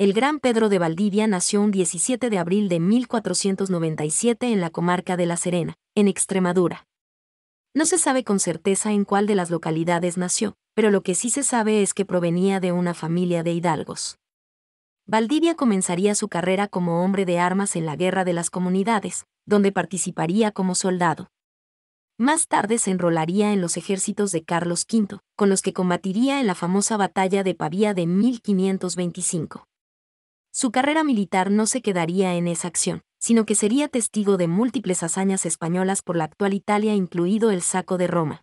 El gran Pedro de Valdivia nació un 17 de abril de 1497 en la comarca de La Serena, en Extremadura. No se sabe con certeza en cuál de las localidades nació, pero lo que sí se sabe es que provenía de una familia de hidalgos. Valdivia comenzaría su carrera como hombre de armas en la Guerra de las Comunidades, donde participaría como soldado. Más tarde se enrolaría en los ejércitos de Carlos V, con los que combatiría en la famosa batalla de Pavía de 1525. Su carrera militar no se quedaría en esa acción, sino que sería testigo de múltiples hazañas españolas por la actual Italia, incluido el saco de Roma.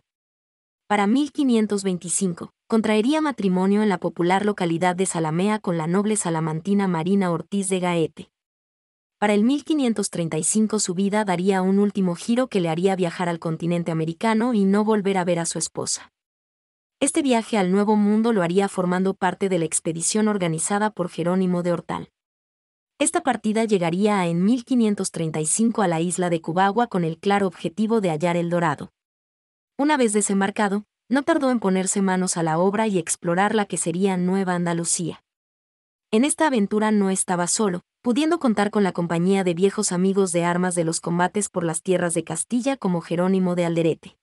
Para 1525, contraería matrimonio en la popular localidad de Salamea con la noble salamantina Marina Ortiz de Gaete. Para el 1535 su vida daría un último giro que le haría viajar al continente americano y no volver a ver a su esposa. Este viaje al Nuevo Mundo lo haría formando parte de la expedición organizada por Jerónimo de Hortal. Esta partida llegaría en 1535 a la isla de Cubagua con el claro objetivo de hallar el dorado. Una vez desembarcado, no tardó en ponerse manos a la obra y explorar la que sería Nueva Andalucía. En esta aventura no estaba solo, pudiendo contar con la compañía de viejos amigos de armas de los combates por las tierras de Castilla como Jerónimo de Alderete.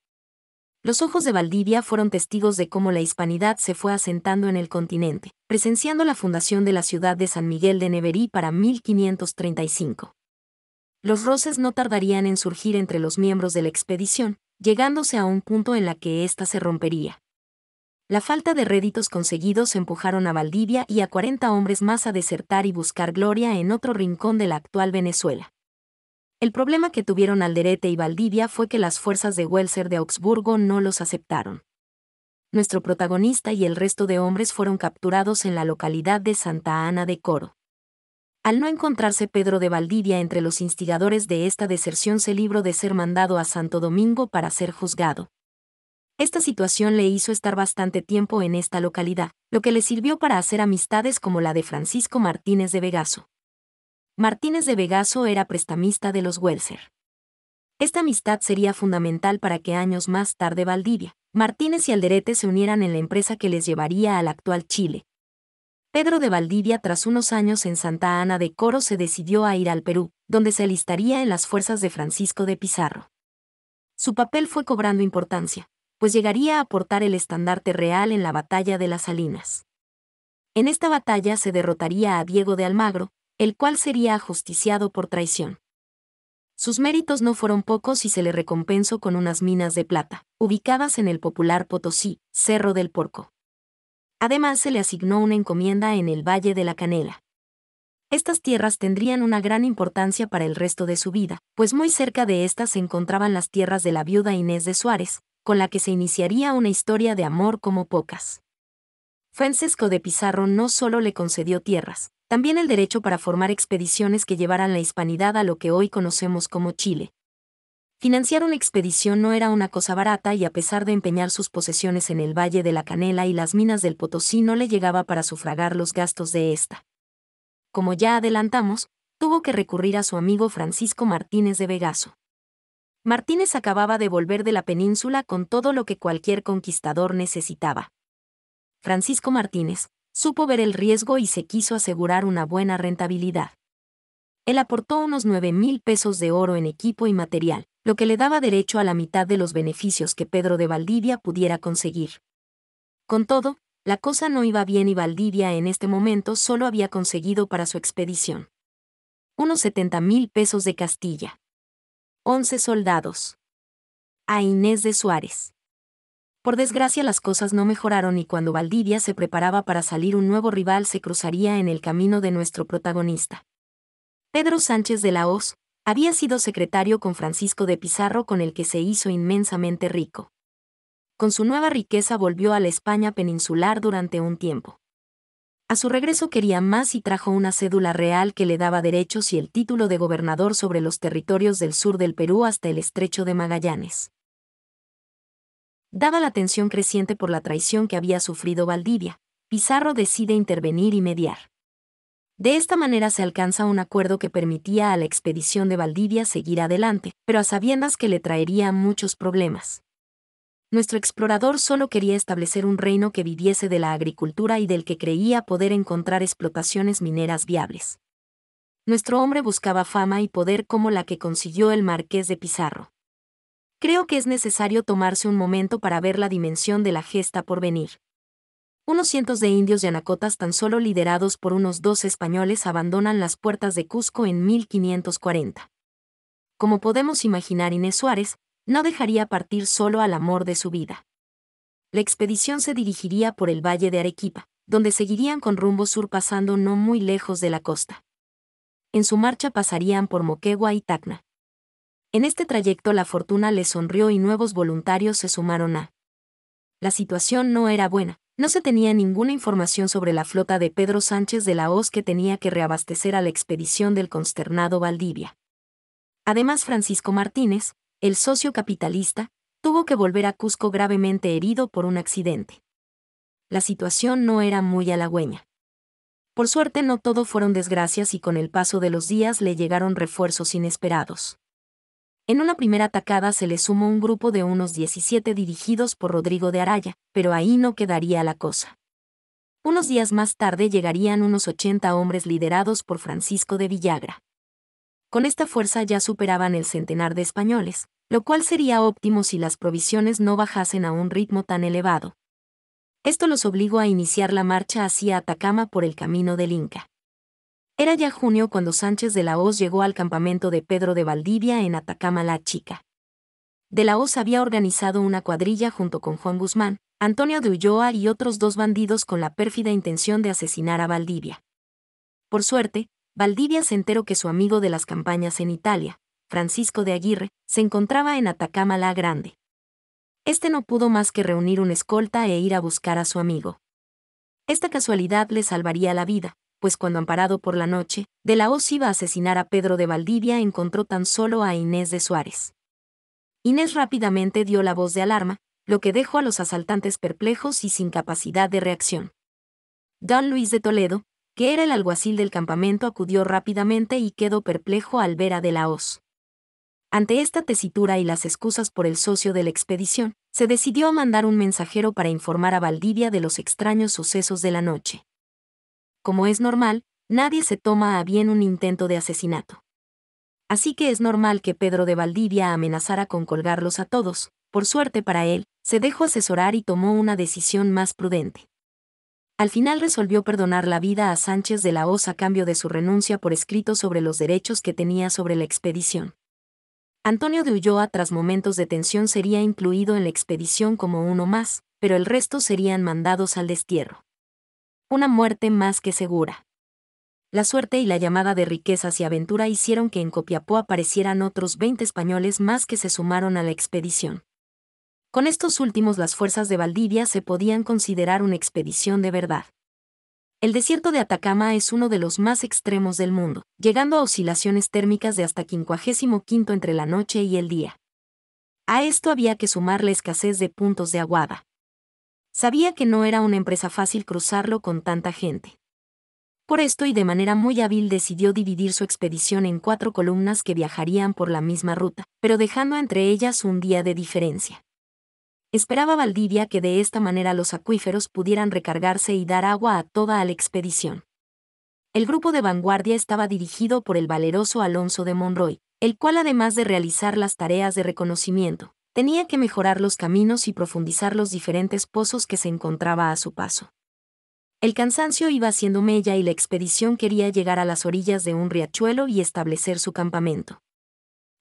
Los ojos de Valdivia fueron testigos de cómo la hispanidad se fue asentando en el continente, presenciando la fundación de la ciudad de San Miguel de Neverí para 1535. Los roces no tardarían en surgir entre los miembros de la expedición, llegándose a un punto en la que ésta se rompería. La falta de réditos conseguidos empujaron a Valdivia y a 40 hombres más a desertar y buscar gloria en otro rincón de la actual Venezuela. El problema que tuvieron Alderete y Valdivia fue que las fuerzas de Welser de Augsburgo no los aceptaron. Nuestro protagonista y el resto de hombres fueron capturados en la localidad de Santa Ana de Coro. Al no encontrarse Pedro de Valdivia entre los instigadores de esta deserción se libró de ser mandado a Santo Domingo para ser juzgado. Esta situación le hizo estar bastante tiempo en esta localidad, lo que le sirvió para hacer amistades como la de Francisco Martínez de Vegaso. Martínez de Vegaso era prestamista de los Welser. Esta amistad sería fundamental para que años más tarde Valdivia, Martínez y Alderete se unieran en la empresa que les llevaría al actual Chile. Pedro de Valdivia tras unos años en Santa Ana de Coro se decidió a ir al Perú, donde se alistaría en las fuerzas de Francisco de Pizarro. Su papel fue cobrando importancia, pues llegaría a aportar el estandarte real en la batalla de las Salinas. En esta batalla se derrotaría a Diego de Almagro, el cual sería ajusticiado por traición. Sus méritos no fueron pocos y se le recompensó con unas minas de plata, ubicadas en el popular Potosí, Cerro del Porco. Además se le asignó una encomienda en el Valle de la Canela. Estas tierras tendrían una gran importancia para el resto de su vida, pues muy cerca de estas se encontraban las tierras de la viuda Inés de Suárez, con la que se iniciaría una historia de amor como pocas. Francisco de Pizarro no solo le concedió tierras, también el derecho para formar expediciones que llevaran la hispanidad a lo que hoy conocemos como Chile. Financiar una expedición no era una cosa barata y a pesar de empeñar sus posesiones en el Valle de la Canela y las minas del Potosí no le llegaba para sufragar los gastos de esta. Como ya adelantamos, tuvo que recurrir a su amigo Francisco Martínez de Vegaso. Martínez acababa de volver de la península con todo lo que cualquier conquistador necesitaba. Francisco Martínez, supo ver el riesgo y se quiso asegurar una buena rentabilidad. Él aportó unos 9 mil pesos de oro en equipo y material, lo que le daba derecho a la mitad de los beneficios que Pedro de Valdivia pudiera conseguir. Con todo, la cosa no iba bien y Valdivia en este momento solo había conseguido para su expedición. Unos 70 mil pesos de Castilla. 11 soldados. A Inés de Suárez. Por desgracia las cosas no mejoraron y cuando Valdivia se preparaba para salir un nuevo rival se cruzaría en el camino de nuestro protagonista. Pedro Sánchez de la Hoz había sido secretario con Francisco de Pizarro con el que se hizo inmensamente rico. Con su nueva riqueza volvió a la España peninsular durante un tiempo. A su regreso quería más y trajo una cédula real que le daba derechos y el título de gobernador sobre los territorios del sur del Perú hasta el estrecho de Magallanes. Dada la tensión creciente por la traición que había sufrido Valdivia, Pizarro decide intervenir y mediar. De esta manera se alcanza un acuerdo que permitía a la expedición de Valdivia seguir adelante, pero a sabiendas que le traería muchos problemas. Nuestro explorador solo quería establecer un reino que viviese de la agricultura y del que creía poder encontrar explotaciones mineras viables. Nuestro hombre buscaba fama y poder como la que consiguió el marqués de Pizarro creo que es necesario tomarse un momento para ver la dimensión de la gesta por venir. Unos cientos de indios anacotas tan solo liderados por unos dos españoles abandonan las puertas de Cusco en 1540. Como podemos imaginar, Inés Suárez no dejaría partir solo al amor de su vida. La expedición se dirigiría por el valle de Arequipa, donde seguirían con rumbo sur pasando no muy lejos de la costa. En su marcha pasarían por Moquegua y Tacna, en este trayecto la fortuna le sonrió y nuevos voluntarios se sumaron a. La situación no era buena. No se tenía ninguna información sobre la flota de Pedro Sánchez de la Hoz que tenía que reabastecer a la expedición del consternado Valdivia. Además, Francisco Martínez, el socio capitalista, tuvo que volver a Cusco gravemente herido por un accidente. La situación no era muy halagüeña. Por suerte no todo fueron desgracias y con el paso de los días le llegaron refuerzos inesperados. En una primera atacada se le sumó un grupo de unos 17 dirigidos por Rodrigo de Araya, pero ahí no quedaría la cosa. Unos días más tarde llegarían unos 80 hombres liderados por Francisco de Villagra. Con esta fuerza ya superaban el centenar de españoles, lo cual sería óptimo si las provisiones no bajasen a un ritmo tan elevado. Esto los obligó a iniciar la marcha hacia Atacama por el camino del Inca. Era ya junio cuando Sánchez de la Hoz llegó al campamento de Pedro de Valdivia en Atacama la Chica. De la Hoz había organizado una cuadrilla junto con Juan Guzmán, Antonio de Ulloa y otros dos bandidos con la pérfida intención de asesinar a Valdivia. Por suerte, Valdivia se enteró que su amigo de las campañas en Italia, Francisco de Aguirre, se encontraba en Atacama la Grande. Este no pudo más que reunir un escolta e ir a buscar a su amigo. Esta casualidad le salvaría la vida, pues cuando amparado por la noche, de la Hoz iba a asesinar a Pedro de Valdivia encontró tan solo a Inés de Suárez. Inés rápidamente dio la voz de alarma, lo que dejó a los asaltantes perplejos y sin capacidad de reacción. Don Luis de Toledo, que era el alguacil del campamento, acudió rápidamente y quedó perplejo al ver a De la Hoz. Ante esta tesitura y las excusas por el socio de la expedición, se decidió a mandar un mensajero para informar a Valdivia de los extraños sucesos de la noche como es normal, nadie se toma a bien un intento de asesinato. Así que es normal que Pedro de Valdivia amenazara con colgarlos a todos, por suerte para él, se dejó asesorar y tomó una decisión más prudente. Al final resolvió perdonar la vida a Sánchez de la Hoz a cambio de su renuncia por escrito sobre los derechos que tenía sobre la expedición. Antonio de Ulloa tras momentos de tensión sería incluido en la expedición como uno más, pero el resto serían mandados al destierro. Una muerte más que segura. La suerte y la llamada de riquezas y aventura hicieron que en Copiapó aparecieran otros 20 españoles más que se sumaron a la expedición. Con estos últimos las fuerzas de Valdivia se podían considerar una expedición de verdad. El desierto de Atacama es uno de los más extremos del mundo, llegando a oscilaciones térmicas de hasta 55 entre la noche y el día. A esto había que sumar la escasez de puntos de aguada. Sabía que no era una empresa fácil cruzarlo con tanta gente. Por esto y de manera muy hábil decidió dividir su expedición en cuatro columnas que viajarían por la misma ruta, pero dejando entre ellas un día de diferencia. Esperaba Valdivia que de esta manera los acuíferos pudieran recargarse y dar agua a toda la expedición. El grupo de vanguardia estaba dirigido por el valeroso Alonso de Monroy, el cual además de realizar las tareas de reconocimiento, tenía que mejorar los caminos y profundizar los diferentes pozos que se encontraba a su paso. El cansancio iba siendo mella y la expedición quería llegar a las orillas de un riachuelo y establecer su campamento.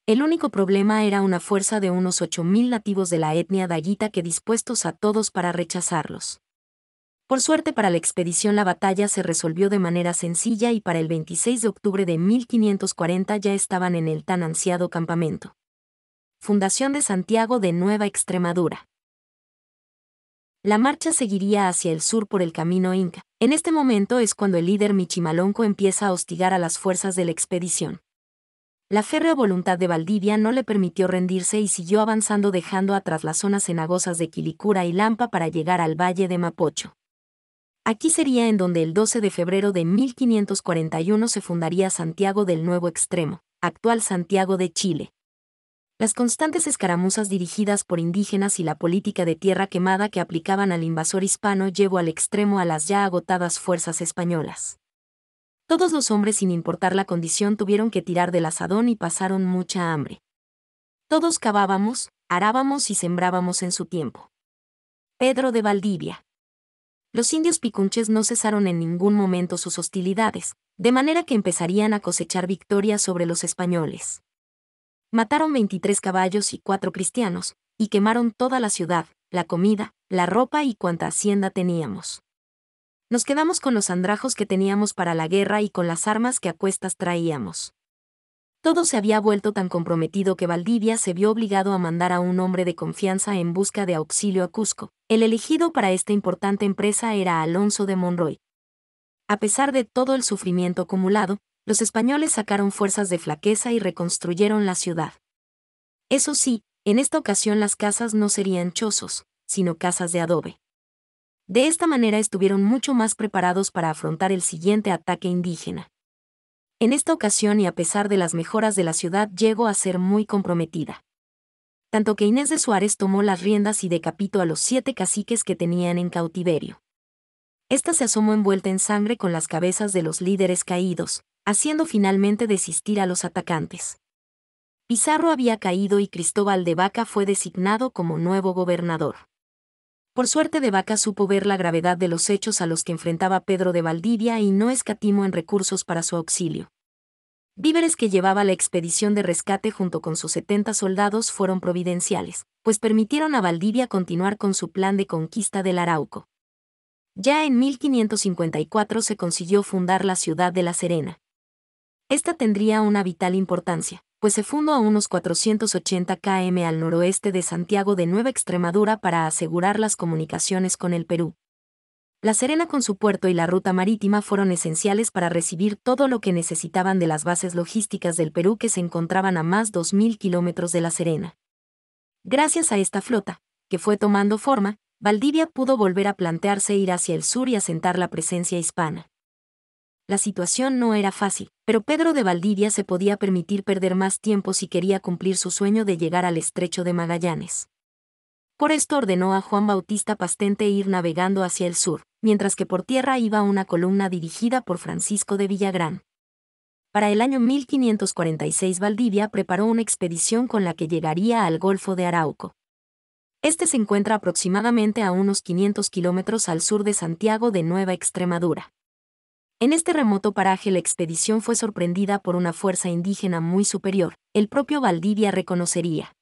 El único problema era una fuerza de unos 8.000 nativos de la etnia daguita que dispuestos a todos para rechazarlos. Por suerte para la expedición la batalla se resolvió de manera sencilla y para el 26 de octubre de 1540 ya estaban en el tan ansiado campamento. Fundación de Santiago de Nueva Extremadura. La marcha seguiría hacia el sur por el camino Inca. En este momento es cuando el líder Michimalonco empieza a hostigar a las fuerzas de la expedición. La férrea voluntad de Valdivia no le permitió rendirse y siguió avanzando dejando atrás las zonas cenagosas de Quilicura y Lampa para llegar al valle de Mapocho. Aquí sería en donde el 12 de febrero de 1541 se fundaría Santiago del Nuevo Extremo, actual Santiago de Chile. Las constantes escaramuzas dirigidas por indígenas y la política de tierra quemada que aplicaban al invasor hispano llevó al extremo a las ya agotadas fuerzas españolas. Todos los hombres sin importar la condición tuvieron que tirar del asadón y pasaron mucha hambre. Todos cavábamos, arábamos y sembrábamos en su tiempo. Pedro de Valdivia. Los indios picunches no cesaron en ningún momento sus hostilidades, de manera que empezarían a cosechar victoria sobre los españoles. Mataron 23 caballos y cuatro cristianos, y quemaron toda la ciudad, la comida, la ropa y cuanta hacienda teníamos. Nos quedamos con los andrajos que teníamos para la guerra y con las armas que a cuestas traíamos. Todo se había vuelto tan comprometido que Valdivia se vio obligado a mandar a un hombre de confianza en busca de auxilio a Cusco. El elegido para esta importante empresa era Alonso de Monroy. A pesar de todo el sufrimiento acumulado, los españoles sacaron fuerzas de flaqueza y reconstruyeron la ciudad. Eso sí, en esta ocasión las casas no serían chozos, sino casas de adobe. De esta manera estuvieron mucho más preparados para afrontar el siguiente ataque indígena. En esta ocasión y a pesar de las mejoras de la ciudad llegó a ser muy comprometida. Tanto que Inés de Suárez tomó las riendas y decapitó a los siete caciques que tenían en cautiverio. Esta se asomó envuelta en sangre con las cabezas de los líderes caídos, haciendo finalmente desistir a los atacantes. Pizarro había caído y Cristóbal de Vaca fue designado como nuevo gobernador. Por suerte de Vaca supo ver la gravedad de los hechos a los que enfrentaba Pedro de Valdivia y no escatimó en recursos para su auxilio. Víveres que llevaba la expedición de rescate junto con sus 70 soldados fueron providenciales, pues permitieron a Valdivia continuar con su plan de conquista del Arauco. Ya en 1554 se consiguió fundar la ciudad de La Serena. Esta tendría una vital importancia, pues se fundó a unos 480 km al noroeste de Santiago de Nueva Extremadura para asegurar las comunicaciones con el Perú. La Serena con su puerto y la ruta marítima fueron esenciales para recibir todo lo que necesitaban de las bases logísticas del Perú que se encontraban a más 2.000 kilómetros de La Serena. Gracias a esta flota, que fue tomando forma, Valdivia pudo volver a plantearse ir hacia el sur y asentar la presencia hispana. La situación no era fácil, pero Pedro de Valdivia se podía permitir perder más tiempo si quería cumplir su sueño de llegar al estrecho de Magallanes. Por esto ordenó a Juan Bautista Pastente ir navegando hacia el sur, mientras que por tierra iba una columna dirigida por Francisco de Villagrán. Para el año 1546 Valdivia preparó una expedición con la que llegaría al Golfo de Arauco. Este se encuentra aproximadamente a unos 500 kilómetros al sur de Santiago de Nueva Extremadura. En este remoto paraje la expedición fue sorprendida por una fuerza indígena muy superior, el propio Valdivia reconocería.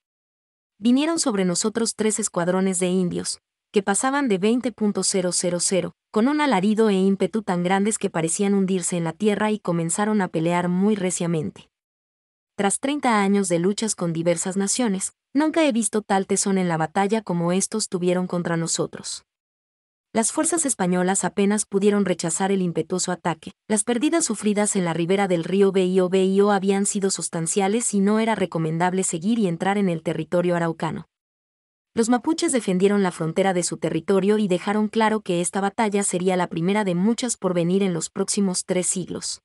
Vinieron sobre nosotros tres escuadrones de indios, que pasaban de 20.000, con un alarido e ímpetu tan grandes que parecían hundirse en la tierra y comenzaron a pelear muy reciamente. Tras 30 años de luchas con diversas naciones, nunca he visto tal tesón en la batalla como estos tuvieron contra nosotros. Las fuerzas españolas apenas pudieron rechazar el impetuoso ataque. Las pérdidas sufridas en la ribera del río Bio Bio habían sido sustanciales y no era recomendable seguir y entrar en el territorio araucano. Los mapuches defendieron la frontera de su territorio y dejaron claro que esta batalla sería la primera de muchas por venir en los próximos tres siglos.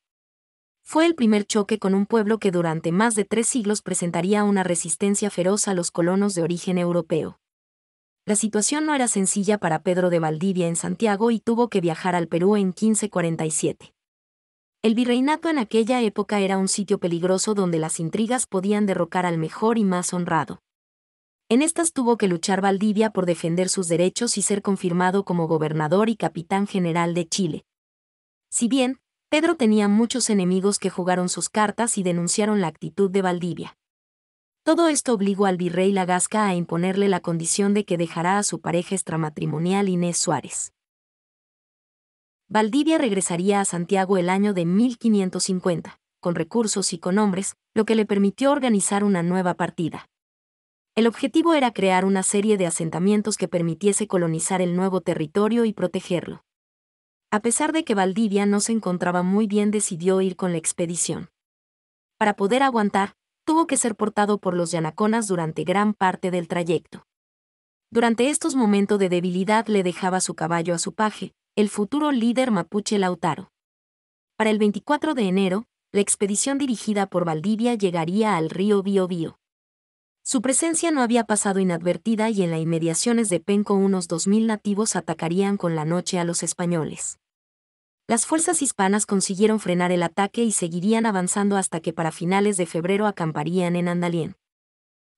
Fue el primer choque con un pueblo que durante más de tres siglos presentaría una resistencia feroz a los colonos de origen europeo. La situación no era sencilla para Pedro de Valdivia en Santiago y tuvo que viajar al Perú en 1547. El virreinato en aquella época era un sitio peligroso donde las intrigas podían derrocar al mejor y más honrado. En estas tuvo que luchar Valdivia por defender sus derechos y ser confirmado como gobernador y capitán general de Chile. Si bien, Pedro tenía muchos enemigos que jugaron sus cartas y denunciaron la actitud de Valdivia. Todo esto obligó al virrey Lagasca a imponerle la condición de que dejará a su pareja extramatrimonial Inés Suárez. Valdivia regresaría a Santiago el año de 1550, con recursos y con hombres, lo que le permitió organizar una nueva partida. El objetivo era crear una serie de asentamientos que permitiese colonizar el nuevo territorio y protegerlo. A pesar de que Valdivia no se encontraba muy bien, decidió ir con la expedición. Para poder aguantar, tuvo que ser portado por los yanaconas durante gran parte del trayecto. Durante estos momentos de debilidad le dejaba su caballo a su paje, el futuro líder mapuche Lautaro. Para el 24 de enero, la expedición dirigida por Valdivia llegaría al río Biobío. Su presencia no había pasado inadvertida y en las inmediaciones de Penco unos 2.000 nativos atacarían con la noche a los españoles. Las fuerzas hispanas consiguieron frenar el ataque y seguirían avanzando hasta que para finales de febrero acamparían en Andalien.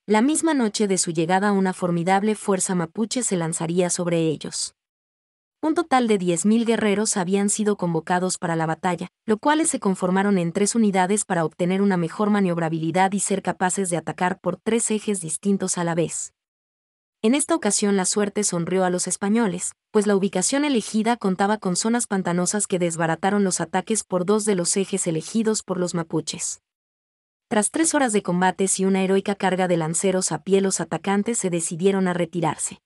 La misma noche de su llegada una formidable fuerza mapuche se lanzaría sobre ellos. Un total de 10.000 guerreros habían sido convocados para la batalla, lo cuales se conformaron en tres unidades para obtener una mejor maniobrabilidad y ser capaces de atacar por tres ejes distintos a la vez. En esta ocasión la suerte sonrió a los españoles, pues la ubicación elegida contaba con zonas pantanosas que desbarataron los ataques por dos de los ejes elegidos por los mapuches. Tras tres horas de combates y una heroica carga de lanceros a pie los atacantes se decidieron a retirarse.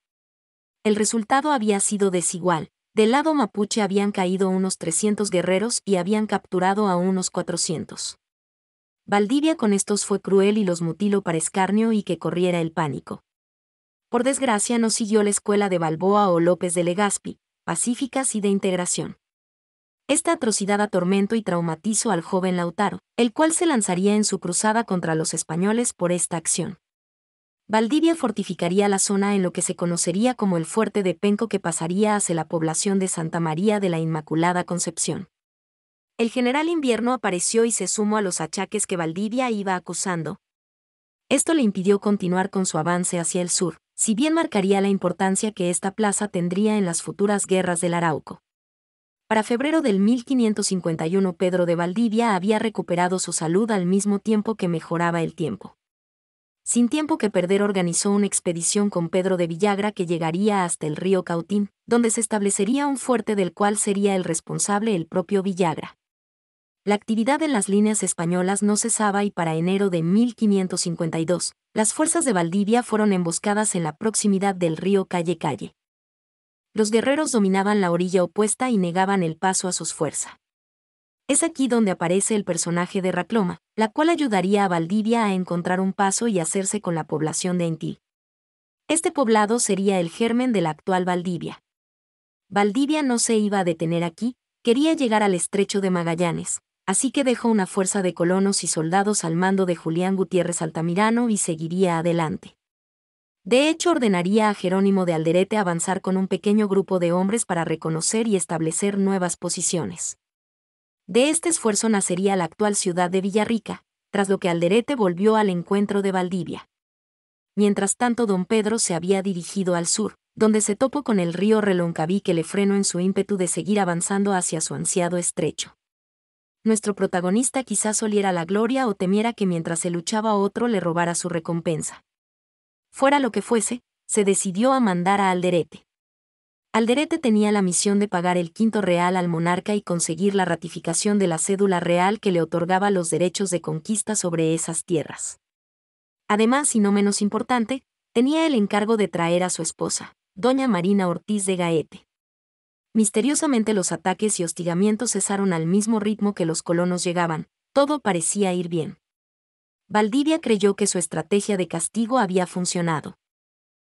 El resultado había sido desigual, del lado mapuche habían caído unos 300 guerreros y habían capturado a unos 400. Valdivia con estos fue cruel y los mutiló para escarnio y que corriera el pánico. Por desgracia no siguió la escuela de Balboa o López de Legazpi, pacíficas y de integración. Esta atrocidad atormentó y traumatizó al joven Lautaro, el cual se lanzaría en su cruzada contra los españoles por esta acción. Valdivia fortificaría la zona en lo que se conocería como el fuerte de Penco que pasaría hacia la población de Santa María de la Inmaculada Concepción. El general invierno apareció y se sumó a los achaques que Valdivia iba acusando. Esto le impidió continuar con su avance hacia el sur, si bien marcaría la importancia que esta plaza tendría en las futuras guerras del Arauco. Para febrero del 1551 Pedro de Valdivia había recuperado su salud al mismo tiempo que mejoraba el tiempo. Sin tiempo que perder organizó una expedición con Pedro de Villagra que llegaría hasta el río Cautín, donde se establecería un fuerte del cual sería el responsable el propio Villagra. La actividad en las líneas españolas no cesaba y para enero de 1552, las fuerzas de Valdivia fueron emboscadas en la proximidad del río Calle Calle. Los guerreros dominaban la orilla opuesta y negaban el paso a sus fuerzas. Es aquí donde aparece el personaje de Racloma, la cual ayudaría a Valdivia a encontrar un paso y hacerse con la población de Entil. Este poblado sería el germen de la actual Valdivia. Valdivia no se iba a detener aquí, quería llegar al estrecho de Magallanes, así que dejó una fuerza de colonos y soldados al mando de Julián Gutiérrez Altamirano y seguiría adelante. De hecho, ordenaría a Jerónimo de Alderete avanzar con un pequeño grupo de hombres para reconocer y establecer nuevas posiciones. De este esfuerzo nacería la actual ciudad de Villarrica, tras lo que Alderete volvió al encuentro de Valdivia. Mientras tanto, don Pedro se había dirigido al sur, donde se topó con el río Reloncaví que le frenó en su ímpetu de seguir avanzando hacia su ansiado estrecho nuestro protagonista quizás soliera la gloria o temiera que mientras se luchaba otro le robara su recompensa. Fuera lo que fuese, se decidió a mandar a Alderete. Alderete tenía la misión de pagar el quinto real al monarca y conseguir la ratificación de la cédula real que le otorgaba los derechos de conquista sobre esas tierras. Además, y no menos importante, tenía el encargo de traer a su esposa, doña Marina Ortiz de Gaete. Misteriosamente los ataques y hostigamientos cesaron al mismo ritmo que los colonos llegaban, todo parecía ir bien. Valdivia creyó que su estrategia de castigo había funcionado.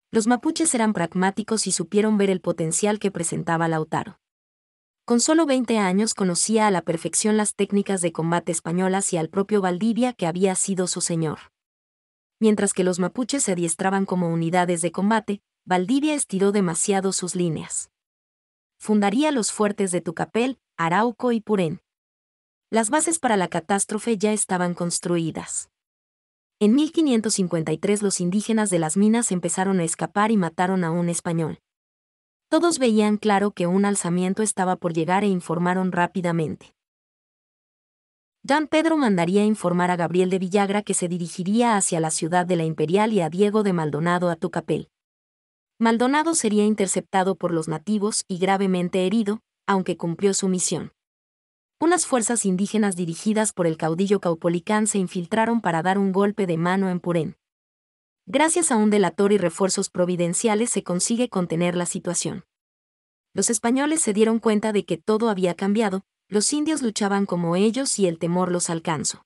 Los mapuches eran pragmáticos y supieron ver el potencial que presentaba Lautaro. Con solo 20 años conocía a la perfección las técnicas de combate españolas y al propio Valdivia que había sido su señor. Mientras que los mapuches se adiestraban como unidades de combate, Valdivia estiró demasiado sus líneas fundaría los fuertes de Tucapel, Arauco y Purén. Las bases para la catástrofe ya estaban construidas. En 1553 los indígenas de las minas empezaron a escapar y mataron a un español. Todos veían claro que un alzamiento estaba por llegar e informaron rápidamente. Don Pedro mandaría informar a Gabriel de Villagra que se dirigiría hacia la ciudad de la Imperial y a Diego de Maldonado a Tucapel. Maldonado sería interceptado por los nativos y gravemente herido, aunque cumplió su misión. Unas fuerzas indígenas dirigidas por el caudillo caupolicán se infiltraron para dar un golpe de mano en Purén. Gracias a un delator y refuerzos providenciales se consigue contener la situación. Los españoles se dieron cuenta de que todo había cambiado, los indios luchaban como ellos y el temor los alcanzó.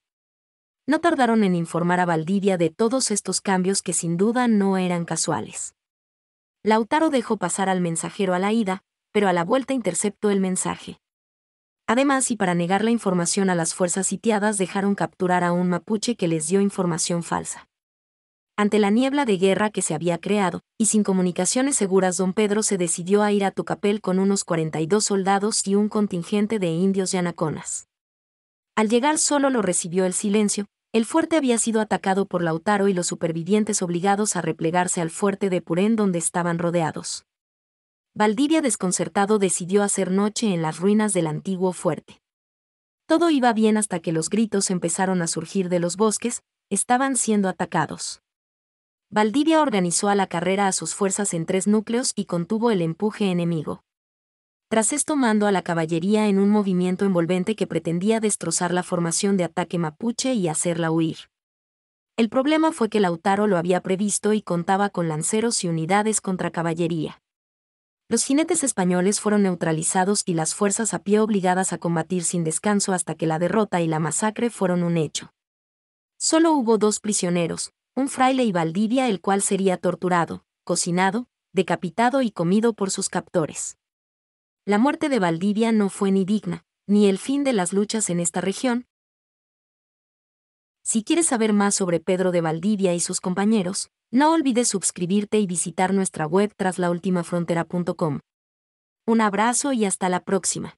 No tardaron en informar a Valdivia de todos estos cambios que sin duda no eran casuales. Lautaro dejó pasar al mensajero a la ida, pero a la vuelta interceptó el mensaje. Además, y para negar la información a las fuerzas sitiadas, dejaron capturar a un mapuche que les dio información falsa. Ante la niebla de guerra que se había creado, y sin comunicaciones seguras, don Pedro se decidió a ir a Tucapel con unos 42 soldados y un contingente de indios yanaconas. Al llegar solo lo recibió el silencio, el fuerte había sido atacado por Lautaro y los supervivientes obligados a replegarse al fuerte de Purén donde estaban rodeados. Valdivia desconcertado decidió hacer noche en las ruinas del antiguo fuerte. Todo iba bien hasta que los gritos empezaron a surgir de los bosques, estaban siendo atacados. Valdivia organizó a la carrera a sus fuerzas en tres núcleos y contuvo el empuje enemigo tras esto mando a la caballería en un movimiento envolvente que pretendía destrozar la formación de ataque mapuche y hacerla huir. El problema fue que Lautaro lo había previsto y contaba con lanceros y unidades contra caballería. Los jinetes españoles fueron neutralizados y las fuerzas a pie obligadas a combatir sin descanso hasta que la derrota y la masacre fueron un hecho. Solo hubo dos prisioneros, un fraile y Valdivia el cual sería torturado, cocinado, decapitado y comido por sus captores. La muerte de Valdivia no fue ni digna, ni el fin de las luchas en esta región. Si quieres saber más sobre Pedro de Valdivia y sus compañeros, no olvides suscribirte y visitar nuestra web traslaultimafrontera.com. Un abrazo y hasta la próxima.